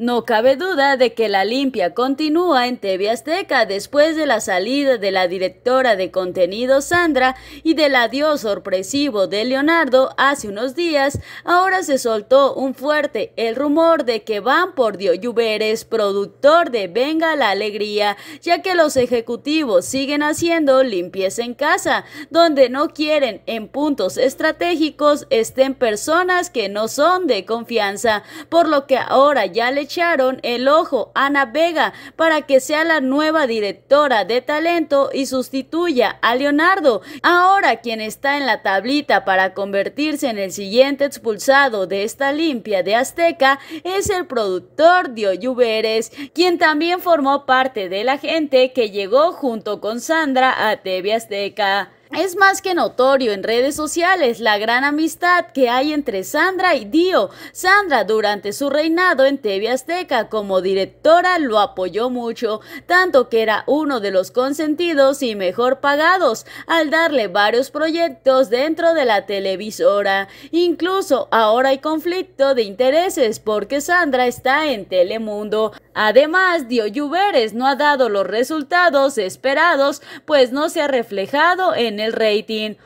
No cabe duda de que la limpia continúa en TV Azteca después de la salida de la directora de contenido Sandra y del adiós sorpresivo de Leonardo hace unos días, ahora se soltó un fuerte el rumor de que van por Dio Lluveres, productor de Venga la Alegría, ya que los ejecutivos siguen haciendo limpieza en casa, donde no quieren en puntos estratégicos estén personas que no son de confianza, por lo que ahora ya le echaron el ojo a Ana Vega para que sea la nueva directora de talento y sustituya a Leonardo, ahora quien está en la tablita para convertirse en el siguiente expulsado de esta limpia de Azteca es el productor Dio Lluveres, quien también formó parte de la gente que llegó junto con Sandra a TV Azteca. Es más que notorio en redes sociales la gran amistad que hay entre Sandra y Dio. Sandra durante su reinado en TV Azteca como directora lo apoyó mucho, tanto que era uno de los consentidos y mejor pagados al darle varios proyectos dentro de la televisora. Incluso ahora hay conflicto de intereses porque Sandra está en Telemundo. Además, Dio Lluveres no ha dado los resultados esperados, pues no se ha reflejado en el el rating